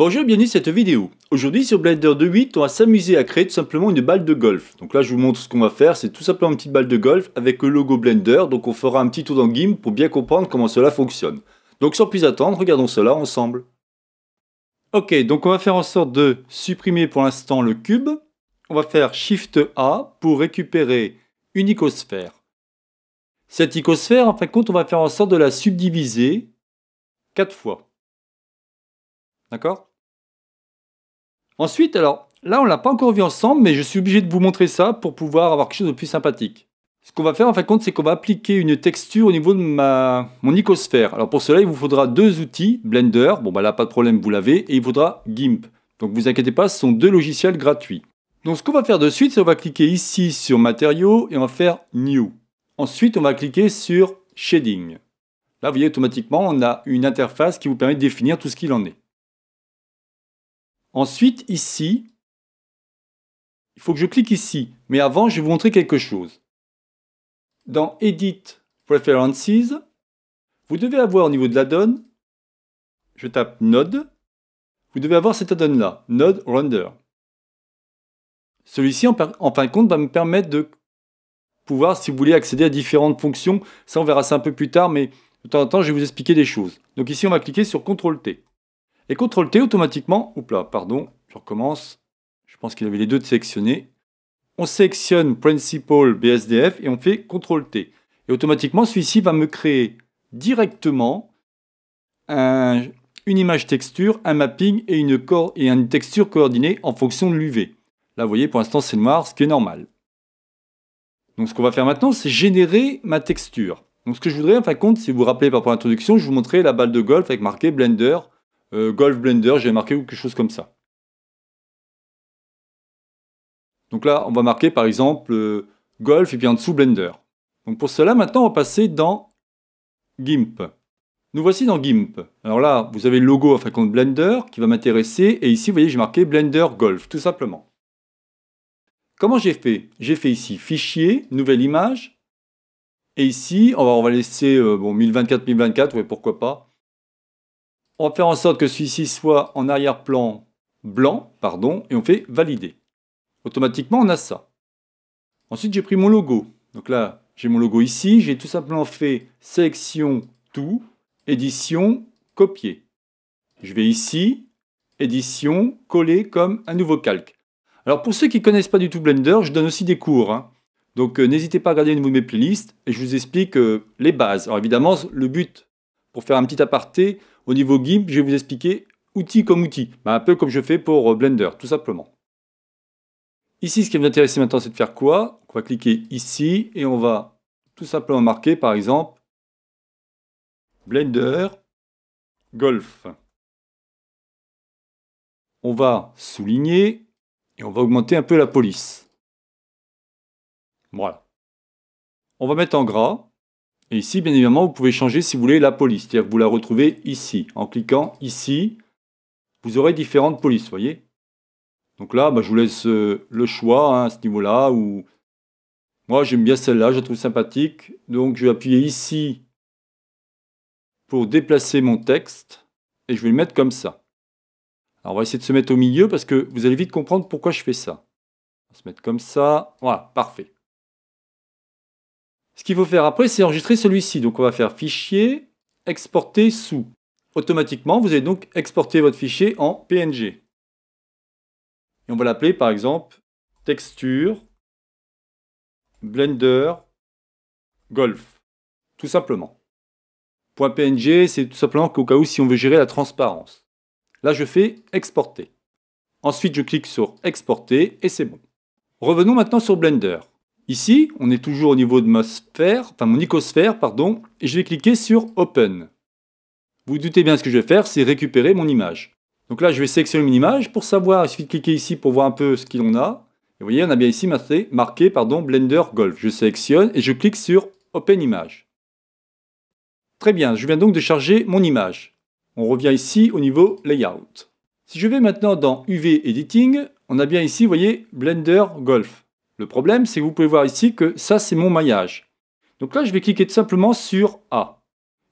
Bonjour, et bienvenue dans cette vidéo. Aujourd'hui sur Blender 2.8, on va s'amuser à créer tout simplement une balle de golf. Donc là je vous montre ce qu'on va faire, c'est tout simplement une petite balle de golf avec le logo Blender. Donc on fera un petit tour dans le pour bien comprendre comment cela fonctionne. Donc sans plus attendre, regardons cela ensemble. Ok, donc on va faire en sorte de supprimer pour l'instant le cube. On va faire Shift A pour récupérer une icosphère. Cette icosphère, en fin de compte, on va faire en sorte de la subdiviser 4 fois. D'accord Ensuite, alors là, on l'a pas encore vu ensemble, mais je suis obligé de vous montrer ça pour pouvoir avoir quelque chose de plus sympathique. Ce qu'on va faire en fin de compte, c'est qu'on va appliquer une texture au niveau de ma, mon icosphère. Alors pour cela, il vous faudra deux outils, Blender, bon bah là pas de problème, vous l'avez, et il faudra GIMP. Donc vous inquiétez pas, ce sont deux logiciels gratuits. Donc ce qu'on va faire de suite, c'est qu'on va cliquer ici sur matériaux et on va faire New. Ensuite, on va cliquer sur Shading. Là, vous voyez automatiquement, on a une interface qui vous permet de définir tout ce qu'il en est. Ensuite, ici, il faut que je clique ici. Mais avant, je vais vous montrer quelque chose. Dans Edit Preferences, vous devez avoir au niveau de l'addon, je tape Node, vous devez avoir cet addon-là, Node Render. Celui-ci, en, en, fin de compte, va me permettre de pouvoir, si vous voulez, accéder à différentes fonctions. Ça, on verra ça un peu plus tard, mais de temps en temps, je vais vous expliquer des choses. Donc ici, on va cliquer sur CTRL-T. Et CTRL-T automatiquement, oups là, pardon, je recommence, je pense qu'il avait les deux de sélectionnés. On sélectionne Principal BSDF et on fait CTRL-T. Et automatiquement, celui-ci va me créer directement une image texture, un mapping et une, et une texture coordonnée en fonction de l'UV. Là, vous voyez, pour l'instant, c'est noir, ce qui est normal. Donc, ce qu'on va faire maintenant, c'est générer ma texture. Donc, ce que je voudrais, en fin de compte, si vous vous rappelez par rapport à l'introduction, je vous montrais la balle de golf avec marqué Blender euh, Golf Blender, j'ai marqué quelque chose comme ça. Donc là, on va marquer par exemple euh, Golf et puis en dessous Blender. Donc pour cela, maintenant, on va passer dans GIMP. Nous voici dans GIMP. Alors là, vous avez le logo enfin compte Blender qui va m'intéresser. Et ici, vous voyez, j'ai marqué Blender Golf, tout simplement. Comment j'ai fait J'ai fait ici Fichier, Nouvelle image. Et ici, on va, on va laisser euh, bon, 1024, 1024, ouais, pourquoi pas. On va faire en sorte que celui-ci soit en arrière-plan blanc, pardon, et on fait valider. Automatiquement, on a ça. Ensuite, j'ai pris mon logo. Donc là, j'ai mon logo ici. J'ai tout simplement fait sélection tout, édition, copier. Je vais ici, édition, coller comme un nouveau calque. Alors pour ceux qui ne connaissent pas du tout Blender, je donne aussi des cours. Hein. Donc euh, n'hésitez pas à regarder une de mes playlists et je vous explique euh, les bases. Alors évidemment, le but pour faire un petit aparté, au niveau GIMP, je vais vous expliquer outil comme outil, bah, un peu comme je fais pour euh, Blender, tout simplement. Ici, ce qui va maintenant, c'est de faire quoi On va cliquer ici et on va tout simplement marquer, par exemple, Blender Golf. On va souligner et on va augmenter un peu la police. Voilà. On va mettre en gras et ici, bien évidemment, vous pouvez changer si vous voulez la police. C'est-à-dire que vous la retrouvez ici. En cliquant ici, vous aurez différentes polices, voyez Donc là, bah, je vous laisse euh, le choix hein, à ce niveau-là. Ou... Moi, j'aime bien celle-là, je la trouve sympathique. Donc je vais appuyer ici pour déplacer mon texte. Et je vais le mettre comme ça. Alors on va essayer de se mettre au milieu parce que vous allez vite comprendre pourquoi je fais ça. On va se mettre comme ça. Voilà, parfait. Ce qu'il faut faire après, c'est enregistrer celui-ci. Donc on va faire fichier, exporter sous. Automatiquement, vous allez donc exporter votre fichier en PNG. Et on va l'appeler par exemple texture, blender, golf. Tout simplement. Point .png, c'est tout simplement qu'au cas où si on veut gérer la transparence. Là, je fais exporter. Ensuite, je clique sur exporter et c'est bon. Revenons maintenant sur Blender. Ici, on est toujours au niveau de ma sphère, enfin mon icosphère, pardon, et je vais cliquer sur Open. Vous, vous doutez bien ce que je vais faire, c'est récupérer mon image. Donc là, je vais sélectionner mon image. Pour savoir, il suffit de cliquer ici pour voir un peu ce qu'il en a. Et vous voyez, on a bien ici marqué, marqué pardon, Blender Golf. Je sélectionne et je clique sur Open Image. Très bien, je viens donc de charger mon image. On revient ici au niveau Layout. Si je vais maintenant dans UV Editing, on a bien ici, vous voyez, Blender Golf. Le problème, c'est que vous pouvez voir ici que ça, c'est mon maillage. Donc là, je vais cliquer tout simplement sur A.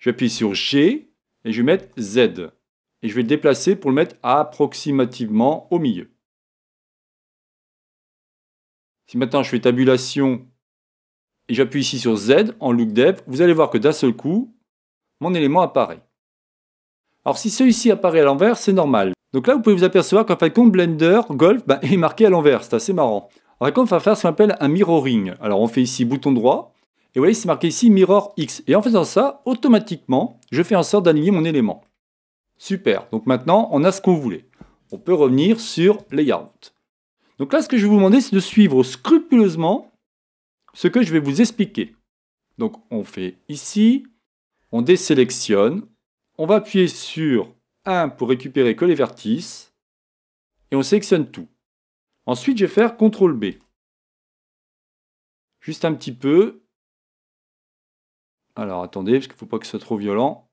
J'appuie sur G et je vais mettre Z. Et je vais le déplacer pour le mettre approximativement au milieu. Si maintenant je fais tabulation et j'appuie ici sur Z en look dev, vous allez voir que d'un seul coup, mon élément apparaît. Alors si celui-ci apparaît à l'envers, c'est normal. Donc là, vous pouvez vous apercevoir qu'en fait, Blender Golf ben, est marqué à l'envers. C'est assez marrant on va faire ce qu'on appelle un mirroring. Alors, on fait ici bouton droit, et vous voyez, c'est marqué ici Mirror X. Et en faisant ça, automatiquement, je fais en sorte d'aligner mon élément. Super. Donc maintenant, on a ce qu'on voulait. On peut revenir sur Layout. Donc là, ce que je vais vous demander, c'est de suivre scrupuleusement ce que je vais vous expliquer. Donc on fait ici, on désélectionne, on va appuyer sur 1 pour récupérer que les vertices, et on sélectionne tout. Ensuite, je vais faire CTRL B. Juste un petit peu. Alors attendez, parce qu'il ne faut pas que ce soit trop violent.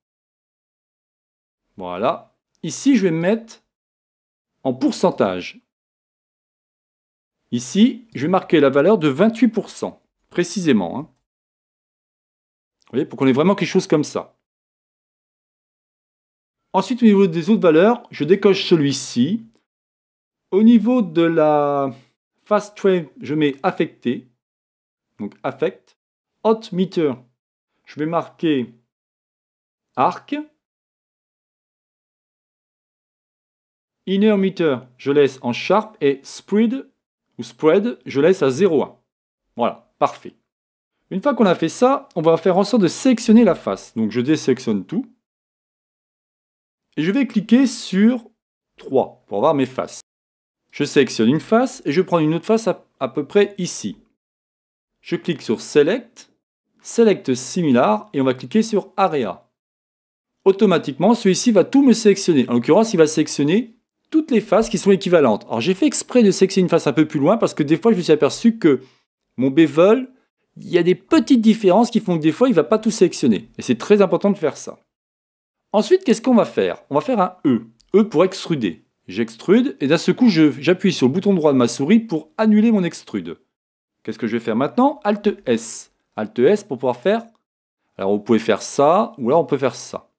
Voilà. Ici, je vais mettre en pourcentage. Ici, je vais marquer la valeur de 28%, précisément. Hein. Vous voyez, pour qu'on ait vraiment quelque chose comme ça. Ensuite, au niveau des autres valeurs, je décoche celui-ci, au niveau de la fast train, je mets affecté, donc affect. Hot meter, je vais marquer arc. Inner meter, je laisse en sharp et spread ou spread, je laisse à 0,1. Voilà, parfait. Une fois qu'on a fait ça, on va faire en sorte de sélectionner la face. Donc je désélectionne tout. Et je vais cliquer sur 3 pour avoir mes faces. Je sélectionne une face et je prends une autre face à, peu près ici. Je clique sur Select, Select Similar et on va cliquer sur Area. Automatiquement, celui-ci va tout me sélectionner. En l'occurrence, il va sélectionner toutes les faces qui sont équivalentes. Alors j'ai fait exprès de sélectionner une face un peu plus loin parce que des fois je me suis aperçu que mon bevel, il y a des petites différences qui font que des fois il ne va pas tout sélectionner. Et c'est très important de faire ça. Ensuite, qu'est-ce qu'on va faire On va faire un E. E pour extruder j'extrude, et d'un seul coup, j'appuie sur le bouton droit de ma souris pour annuler mon extrude. Qu'est-ce que je vais faire maintenant Alt S. Alt S pour pouvoir faire... Alors, vous pouvez faire ça, ou là, on peut faire ça.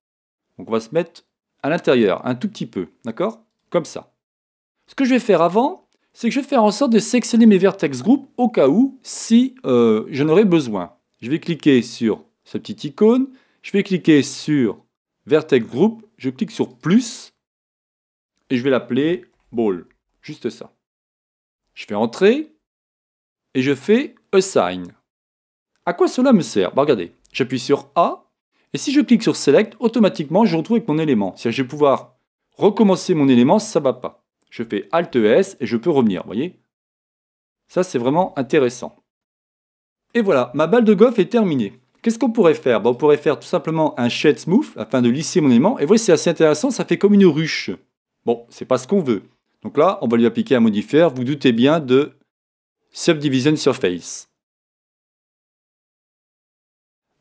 Donc, on va se mettre à l'intérieur, un tout petit peu, d'accord Comme ça. Ce que je vais faire avant, c'est que je vais faire en sorte de sélectionner mes vertex groupes, au cas où, si euh, j'en aurais besoin. Je vais cliquer sur cette petite icône, je vais cliquer sur vertex group, je clique sur plus, et je vais l'appeler ball. Juste ça. Je fais entrer et je fais assign. À quoi cela me sert bah, Regardez, j'appuie sur A et si je clique sur select, automatiquement je retrouve avec mon élément. Si je vais pouvoir recommencer mon élément ça ne va pas. Je fais Alt e S et je peux revenir, vous voyez Ça c'est vraiment intéressant. Et voilà, ma balle de golf est terminée. Qu'est-ce qu'on pourrait faire bah, On pourrait faire tout simplement un shed smooth afin de lisser mon élément. Et vous voyez, c'est assez intéressant, ça fait comme une ruche. Bon, c'est pas ce qu'on veut. Donc là, on va lui appliquer un modifier, vous doutez bien, de Subdivision Surface.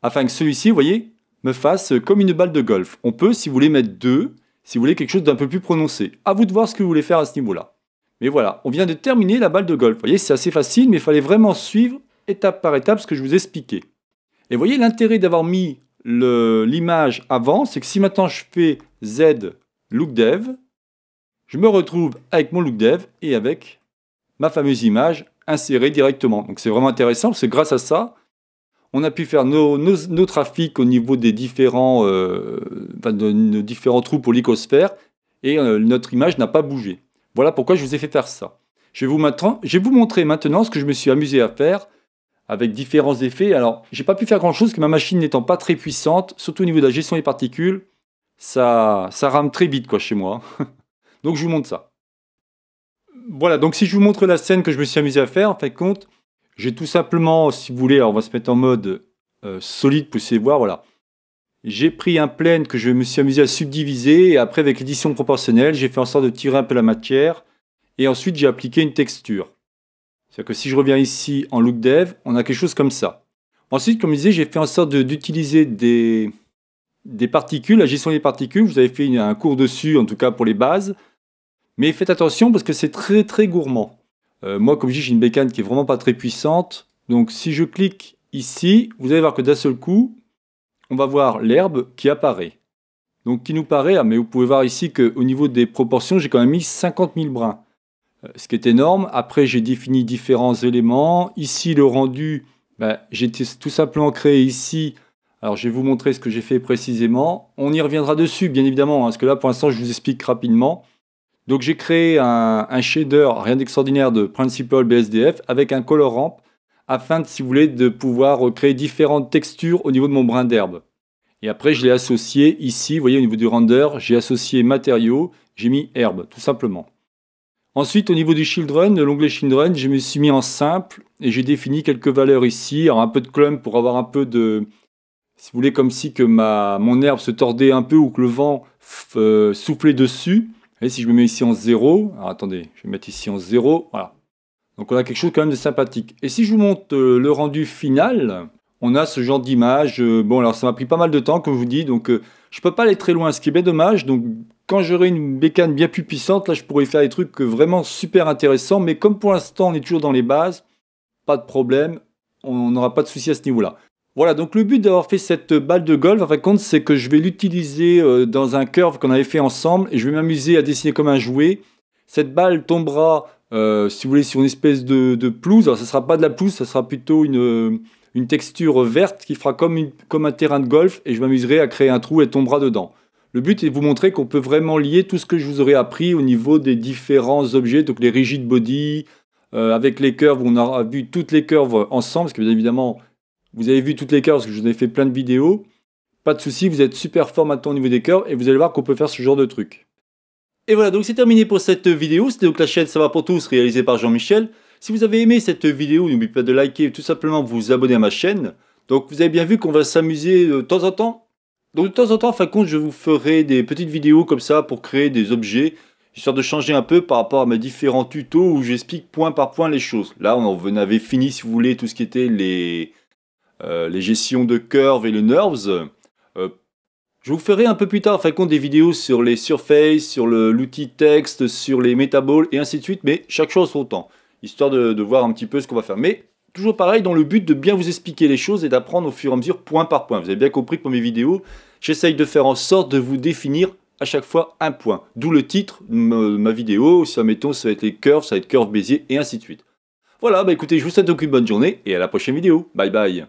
Afin que celui-ci, vous voyez, me fasse comme une balle de golf. On peut, si vous voulez, mettre deux, si vous voulez quelque chose d'un peu plus prononcé. À vous de voir ce que vous voulez faire à ce niveau-là. Mais voilà, on vient de terminer la balle de golf. Vous voyez, c'est assez facile, mais il fallait vraiment suivre étape par étape ce que je vous expliquais. Et vous voyez, l'intérêt d'avoir mis l'image avant, c'est que si maintenant je fais Z look dev, je me retrouve avec mon look dev et avec ma fameuse image insérée directement. Donc c'est vraiment intéressant parce que grâce à ça, on a pu faire nos, trafics au niveau des différents, euh, enfin de, différents trous pour et euh, notre image n'a pas bougé. Voilà pourquoi je vous ai fait faire ça. Je vais, vous je vais vous montrer maintenant ce que je me suis amusé à faire avec différents effets. Alors, j'ai pas pu faire grand chose que ma machine n'étant pas très puissante, surtout au niveau de la gestion des particules, ça, ça rame très vite quoi, chez moi. Donc je vous montre ça. Voilà, donc si je vous montre la scène que je me suis amusé à faire, en fait compte, j'ai tout simplement, si vous voulez, alors on va se mettre en mode euh, solide, essayer de voir, voilà. J'ai pris un plane que je me suis amusé à subdiviser, et après avec l'édition proportionnelle, j'ai fait en sorte de tirer un peu la matière, et ensuite j'ai appliqué une texture. C'est-à-dire que si je reviens ici en look dev, on a quelque chose comme ça. Ensuite, comme je disais, j'ai fait en sorte d'utiliser des, des particules, la gestion des particules, vous avez fait un cours dessus, en tout cas pour les bases, mais faites attention parce que c'est très très gourmand. Euh, moi, comme je dis, j'ai une bécane qui est vraiment pas très puissante. Donc si je clique ici, vous allez voir que d'un seul coup, on va voir l'herbe qui apparaît. Donc qui nous paraît, ah, mais vous pouvez voir ici qu'au niveau des proportions, j'ai quand même mis 50 000 brins. Euh, ce qui est énorme. Après, j'ai défini différents éléments. Ici, le rendu, ben, j'ai tout simplement créé ici. Alors, je vais vous montrer ce que j'ai fait précisément. On y reviendra dessus, bien évidemment, hein, parce que là, pour l'instant, je vous explique rapidement. Donc j'ai créé un, shader, rien d'extraordinaire, de Principal BSDF avec un color ramp afin, si vous voulez, de pouvoir créer différentes textures au niveau de mon brin d'herbe. Et après, je l'ai associé ici, vous voyez, au niveau du render, j'ai associé matériaux, j'ai mis herbe, tout simplement. Ensuite, au niveau du Children, de l'onglet Children, je me suis mis en simple et j'ai défini quelques valeurs ici, alors un peu de clump pour avoir un peu de... Si vous voulez, comme si que ma, mon herbe se tordait un peu ou que le vent euh, soufflait dessus si je me mets ici en 0, alors attendez, je vais mettre ici en 0, voilà. Donc on a quelque chose quand même de sympathique. Et si je vous montre euh, le rendu final, on a ce genre d'image. Euh, bon, alors ça m'a pris pas mal de temps, comme je vous dis, donc je euh, je peux pas aller très loin, ce qui est bien dommage. Donc quand j'aurai une bécane bien plus puissante, là je pourrais faire des trucs vraiment super intéressants. Mais comme pour l'instant on est toujours dans les bases, pas de problème, on n'aura pas de souci à ce niveau-là. Voilà, donc le but d'avoir fait cette balle de golf, en fin c'est que je vais l'utiliser euh, dans un curve qu'on avait fait ensemble et je vais m'amuser à dessiner comme un jouet. Cette balle tombera, euh, si vous voulez, sur une espèce de, de pelouse. Alors, ça ne sera pas de la pelouse, ce sera plutôt euh, une, texture verte qui fera comme, un terrain de golf et je m'amuserai à créer un trou et tombera dedans. Le but est de vous montrer qu'on peut vraiment lier tout ce que je vous aurais appris au niveau des différents objets, donc les rigides body, avec les curves, on aura vu toutes les curves ensemble, parce que bien évidemment, vous avez vu toutes les curves, parce que je vous ai fait plein de vidéos. Pas de soucis, vous êtes super fort maintenant au niveau des curves et vous allez voir qu'on peut faire ce genre de truc. Et voilà, donc c'est terminé pour cette vidéo. C'était donc la chaîne Ça va pour tous, réalisée par Jean-Michel. Si vous avez aimé cette vidéo, n'oubliez pas de liker et tout simplement vous abonner à ma chaîne. Donc vous avez bien vu qu'on va s'amuser de temps en temps. Donc de temps en temps, en fin de compte, je vous ferai des petites vidéos comme ça pour créer des objets, histoire de changer un peu par rapport à mes différents tutos où j'explique point par point les choses. Là, on avait fini, si vous voulez, tout ce qui était les euh, les gestions de curves et le nerves. Euh, je vous ferai un peu plus tard, en compte, des vidéos sur les surfaces, sur l'outil texte, sur les métaboles et ainsi de suite, mais chaque chose son temps, histoire de, voir un petit peu ce qu'on va faire. Mais toujours pareil, dans le but de bien vous expliquer les choses et d'apprendre au fur et à mesure, point par point. Vous avez bien compris que pour mes vidéos, j'essaye de faire en sorte de vous définir à chaque fois un point. D'où le titre ma vidéo, ça mettons, ça va être les curves, ça va être curve Bézier et ainsi de suite. Voilà, bah écoutez, je vous souhaite donc une bonne journée et à la prochaine vidéo. Bye bye